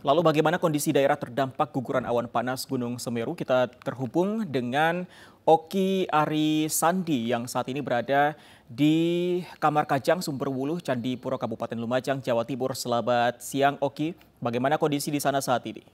Lalu bagaimana kondisi daerah terdampak guguran awan panas Gunung Semeru? Kita terhubung dengan Oki Ari Sandi yang saat ini berada di Kamar Kajang Sumberwuluh Puro Kabupaten Lumajang Jawa Timur. Selamat siang Oki. Bagaimana kondisi di sana saat ini?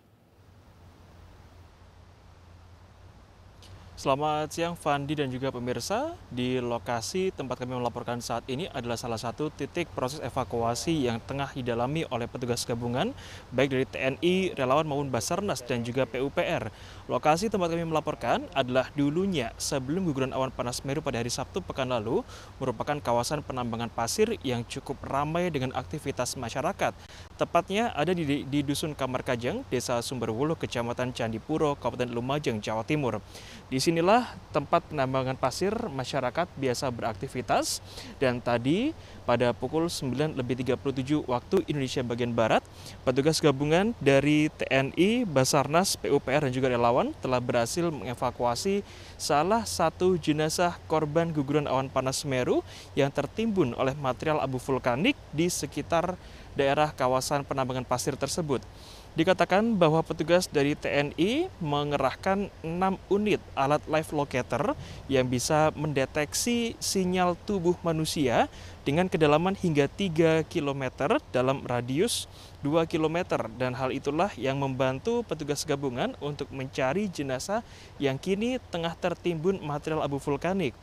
Selamat siang Fandi dan juga pemirsa. Di lokasi tempat kami melaporkan saat ini adalah salah satu titik proses evakuasi yang tengah didalami oleh petugas gabungan baik dari TNI, relawan maupun Basarnas dan juga PUPR. Lokasi tempat kami melaporkan adalah dulunya sebelum guguran awan panas Meru pada hari Sabtu pekan lalu merupakan kawasan penambangan pasir yang cukup ramai dengan aktivitas masyarakat. Tepatnya ada di, di Dusun Kamar Kajeng, Desa Sumberwulu Kecamatan Candipuro, Kabupaten Lumajang, Jawa Timur. Disinilah tempat penambangan pasir masyarakat biasa beraktivitas dan tadi pada pukul 9 lebih 37 waktu Indonesia bagian Barat, petugas gabungan dari TNI, Basarnas, PUPR, dan juga relawan relawan telah berhasil mengevakuasi salah satu jenazah korban guguran awan panas Meru yang tertimbun oleh material abu vulkanik di sekitar daerah kawasan penambangan pasir tersebut. Dikatakan bahwa petugas dari TNI mengerahkan 6 unit alat live locator yang bisa mendeteksi sinyal tubuh manusia dengan kedalaman hingga 3 km dalam radius 2 km dan hal itulah yang membantu petugas gabungan untuk mencari jenazah yang kini tengah tertimbun material abu vulkanik.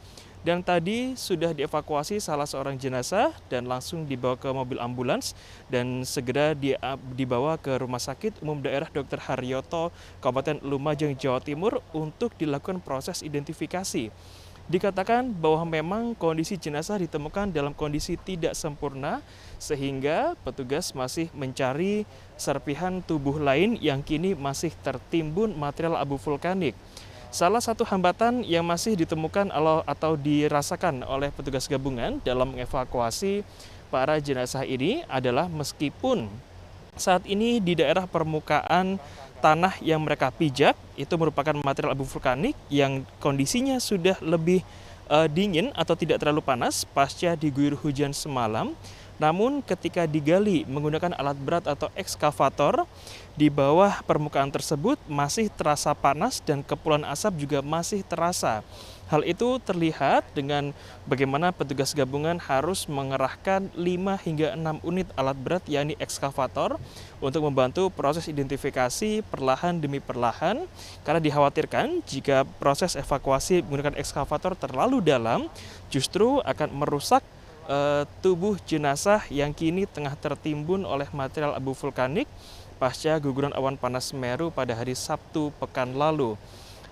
Dan tadi sudah dievakuasi salah seorang jenazah dan langsung dibawa ke mobil ambulans dan segera ah, dibawa ke Rumah Sakit Umum Daerah Dr. Haryoto, Kabupaten Lumajang, Jawa Timur untuk dilakukan proses identifikasi. Dikatakan bahwa memang kondisi jenazah ditemukan dalam kondisi tidak sempurna sehingga petugas masih mencari serpihan tubuh lain yang kini masih tertimbun material abu vulkanik. Salah satu hambatan yang masih ditemukan atau dirasakan oleh petugas gabungan dalam mengevakuasi para jenazah ini adalah meskipun saat ini di daerah permukaan tanah yang mereka pijak itu merupakan material abu vulkanik yang kondisinya sudah lebih eh, dingin atau tidak terlalu panas pasca diguyur hujan semalam. Namun ketika digali menggunakan alat berat atau ekskavator, di bawah permukaan tersebut masih terasa panas dan kepulan asap juga masih terasa. Hal itu terlihat dengan bagaimana petugas gabungan harus mengerahkan 5 hingga 6 unit alat berat yakni ekskavator untuk membantu proses identifikasi perlahan demi perlahan karena dikhawatirkan jika proses evakuasi menggunakan ekskavator terlalu dalam justru akan merusak e, tubuh jenazah yang kini tengah tertimbun oleh material abu vulkanik pasca guguran awan panas Semeru pada hari Sabtu pekan lalu.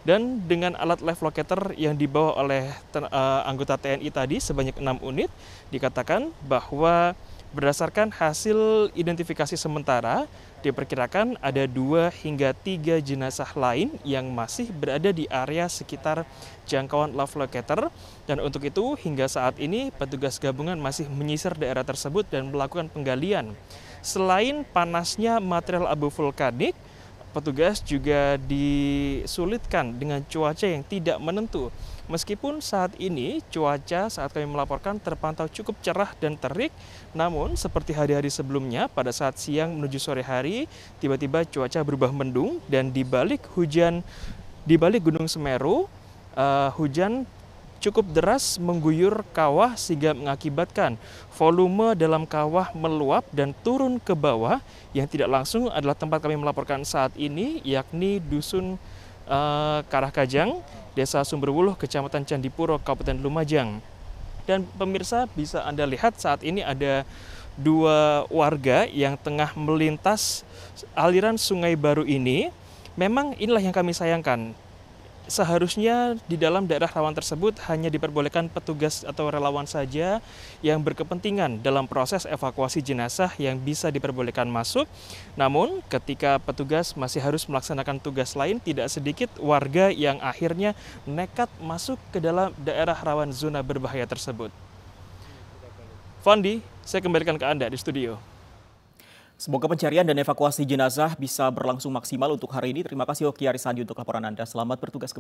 Dan dengan alat live locator yang dibawa oleh ten, e, anggota TNI tadi sebanyak enam unit, dikatakan bahwa Berdasarkan hasil identifikasi sementara, diperkirakan ada dua hingga tiga jenazah lain yang masih berada di area sekitar jangkauan love locator. Dan untuk itu, hingga saat ini petugas gabungan masih menyisir daerah tersebut dan melakukan penggalian. Selain panasnya material abu vulkanik, Petugas juga disulitkan dengan cuaca yang tidak menentu. Meskipun saat ini cuaca saat kami melaporkan terpantau cukup cerah dan terik, namun seperti hari-hari sebelumnya pada saat siang menuju sore hari tiba-tiba cuaca berubah mendung dan di balik hujan di balik Gunung Semeru uh, hujan cukup deras mengguyur kawah sehingga mengakibatkan volume dalam kawah meluap dan turun ke bawah yang tidak langsung adalah tempat kami melaporkan saat ini yakni Dusun uh, Karahkajang, Desa Sumberwuluh, Kecamatan Candipuro, Kabupaten Lumajang. Dan pemirsa bisa Anda lihat saat ini ada dua warga yang tengah melintas aliran Sungai Baru ini. Memang inilah yang kami sayangkan seharusnya di dalam daerah rawan tersebut hanya diperbolehkan petugas atau relawan saja yang berkepentingan dalam proses evakuasi jenazah yang bisa diperbolehkan masuk. Namun, ketika petugas masih harus melaksanakan tugas lain, tidak sedikit warga yang akhirnya nekat masuk ke dalam daerah rawan zona berbahaya tersebut. Fandi, saya kembalikan ke Anda di studio. Semoga pencarian dan evakuasi jenazah bisa berlangsung maksimal untuk hari ini. Terima kasih Oki Arisandi untuk laporan Anda. Selamat bertugas kembali.